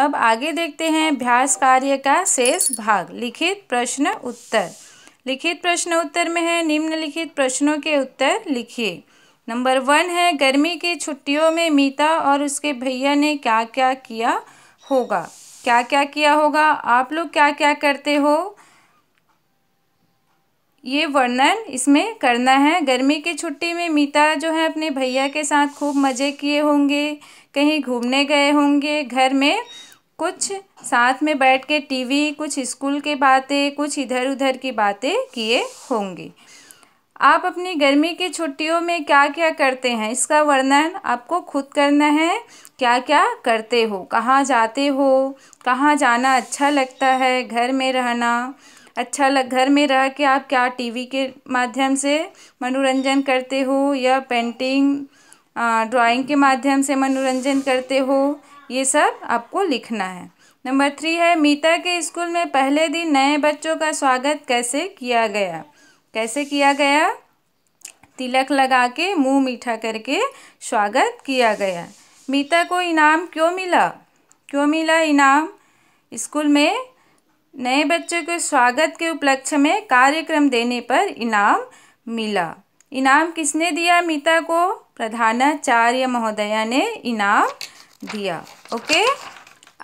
अब आगे देखते हैं अभ्यास कार्य का शेष भाग लिखित प्रश्न उत्तर लिखित प्रश्न उत्तर में है निम्नलिखित प्रश्नों के उत्तर लिखिए नंबर वन है गर्मी की छुट्टियों में मीता और उसके भैया ने क्या क्या किया होगा क्या क्या किया होगा आप लोग क्या क्या करते हो ये वर्णन इसमें करना है गर्मी की छुट्टी में मीता जो है अपने भैया के साथ खूब मज़े किए होंगे कहीं घूमने गए होंगे घर में कुछ साथ में बैठ के टीवी कुछ स्कूल के बातें कुछ इधर उधर की बातें किए होंगे आप अपनी गर्मी की छुट्टियों में क्या क्या करते हैं इसका वर्णन आपको खुद करना है क्या क्या करते हो कहाँ जाते हो कहाँ जाना अच्छा लगता है घर में रहना अच्छा लग घर में रह के आप क्या टीवी के माध्यम से मनोरंजन करते हो या पेंटिंग ड्राइंग के माध्यम से मनोरंजन करते हो ये सब आपको लिखना है नंबर थ्री है मीता के स्कूल में पहले दिन नए बच्चों का स्वागत कैसे किया गया कैसे किया गया तिलक लगा के मुंह मीठा करके स्वागत किया गया मीता को इनाम क्यों मिला क्यों मिला इनाम स्कूल में नए बच्चों के स्वागत के उपलक्ष्य में कार्यक्रम देने पर इनाम मिला इनाम किसने दिया मीता को प्रधानाचार्य महोदया ने इनाम दिया ओके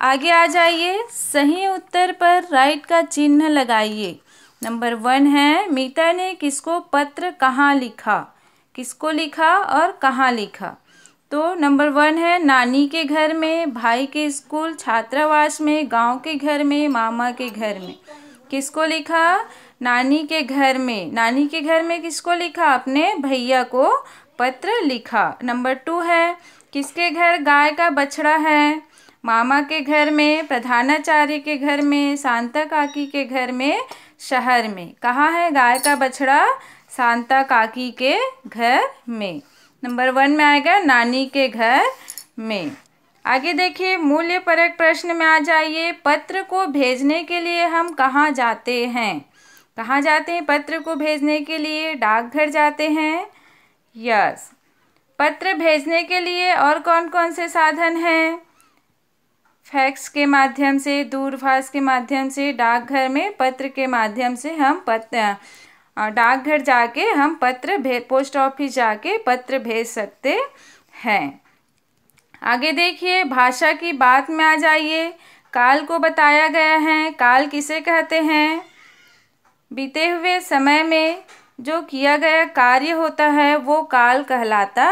आगे आ जाइए सही उत्तर पर राइट का चिन्ह लगाइए नंबर वन है मीता ने किसको पत्र कहाँ लिखा किसको लिखा और कहाँ लिखा तो नंबर वन है नानी के घर में भाई के स्कूल छात्रावास में गांव के घर में मामा के घर में किसको लिखा नानी के घर में नानी के घर में किसको लिखा अपने भैया को पत्र लिखा नंबर टू है किसके घर गाय का बछड़ा है मामा के घर में प्रधानाचार्य के घर में सांता काकी के घर में शहर में कहाँ है गाय का बछड़ा सांता काकी के घर में नंबर वन में आएगा नानी के घर में आगे देखिए मूल्य परक प्रश्न में आ जाइए पत्र को भेजने के लिए हम कहाँ जाते हैं कहाँ जाते हैं पत्र को भेजने के लिए डाकघर जाते हैं यस पत्र भेजने के लिए और कौन कौन से साधन हैं फैक्स के माध्यम से दूरभाष के माध्यम से डाकघर में पत्र के माध्यम से हम पत्र डाकघर जाके हम पत्र भेज पोस्ट ऑफिस जाके पत्र भेज सकते हैं आगे देखिए भाषा की बात में आ जाइए काल को बताया गया है काल किसे कहते हैं बीते हुए समय में जो किया गया कार्य होता है वो काल कहलाता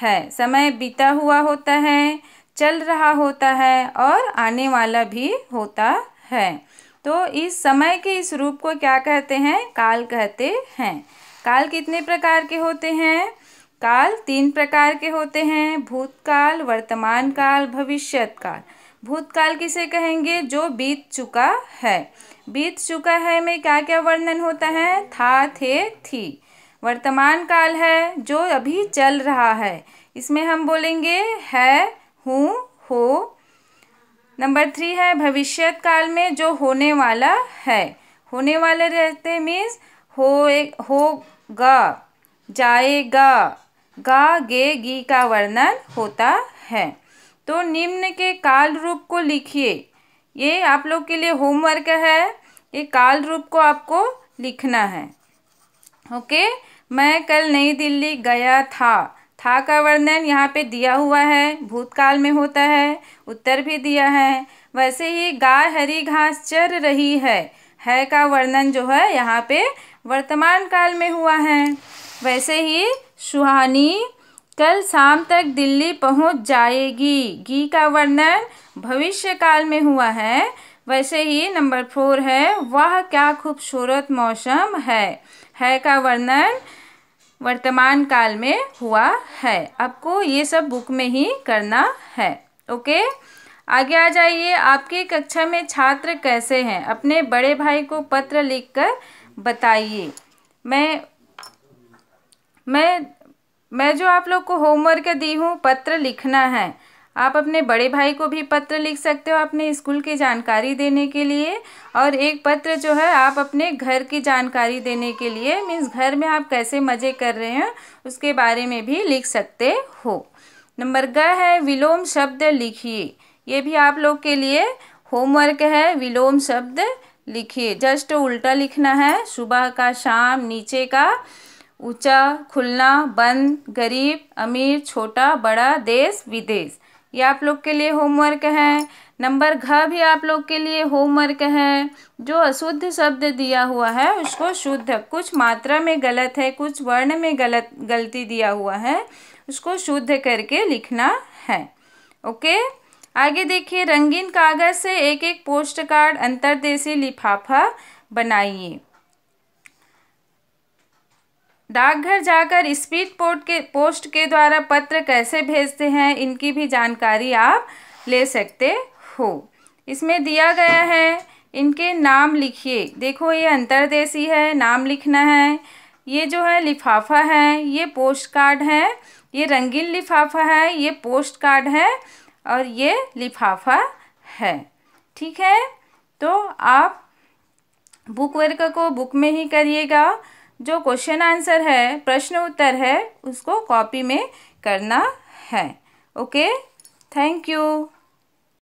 है समय बीता हुआ होता है चल रहा होता है और आने वाला भी होता है तो इस समय के इस रूप को क्या कहते हैं काल कहते हैं काल कितने प्रकार के होते हैं काल तीन प्रकार के होते हैं भूतकाल वर्तमान काल भविष्यत काल भूतकाल किसे कहेंगे जो बीत चुका है बीत चुका है में क्या क्या वर्णन होता है था थे थी वर्तमान काल है जो अभी चल रहा है इसमें हम बोलेंगे है हूँ हो नंबर थ्री है भविष्य काल में जो होने वाला है होने वाले रहते मीन्स हो होगा जाएगा गा गे गी का वर्णन होता है तो निम्न के काल रूप को लिखिए ये आप लोग के लिए होमवर्क है ये काल रूप को आपको लिखना है ओके मैं कल नई दिल्ली गया था था का वर्णन यहाँ पे दिया हुआ है भूतकाल में होता है उत्तर भी दिया है वैसे ही गाय हरी घास चर रही है है का वर्णन जो है यहाँ पे वर्तमान काल में हुआ है वैसे ही सुहानी कल शाम तक दिल्ली पहुंच जाएगी घी का वर्णन भविष्य काल में हुआ है वैसे ही नंबर फोर है वह क्या खूबसूरत मौसम है है का वर्णन वर्तमान काल में हुआ है आपको ये सब बुक में ही करना है ओके आगे आ जाइए आपकी कक्षा में छात्र कैसे हैं अपने बड़े भाई को पत्र लिखकर बताइए मैं मैं मैं जो आप लोग को होमवर्क दी हूँ पत्र लिखना है आप अपने बड़े भाई को भी पत्र लिख सकते हो अपने स्कूल की जानकारी देने के लिए और एक पत्र जो है आप अपने घर की जानकारी देने के लिए मीन्स घर में आप कैसे मज़े कर रहे हैं उसके बारे में भी लिख सकते हो नंबर ग है विलोम शब्द लिखिए ये भी आप लोग के लिए होमवर्क है विलोम शब्द लिखिए जस्ट उल्टा लिखना है सुबह का शाम नीचे का ऊंचा खुलना बंद गरीब अमीर छोटा बड़ा देश विदेश ये आप लोग के लिए होमवर्क है नंबर घ भी आप लोग के लिए होमवर्क है जो अशुद्ध शब्द दिया हुआ है उसको शुद्ध कुछ मात्रा में गलत है कुछ वर्ण में गलत गलती दिया हुआ है उसको शुद्ध करके लिखना है ओके आगे देखिए रंगीन कागज़ से एक एक पोस्ट कार्ड अंतर्देशीय लिफाफा बनाइए डाकघर जाकर स्पीड पोर्ट के पोस्ट के द्वारा पत्र कैसे भेजते हैं इनकी भी जानकारी आप ले सकते हो इसमें दिया गया है इनके नाम लिखिए देखो ये अंतर्देशी है नाम लिखना है ये जो है लिफाफा है ये पोस्ट कार्ड है ये रंगीन लिफाफा है ये पोस्ट कार्ड है और ये लिफाफा है ठीक है तो आप बुक वर्क को बुक में ही करिएगा जो क्वेश्चन आंसर है प्रश्न उत्तर है उसको कॉपी में करना है ओके थैंक यू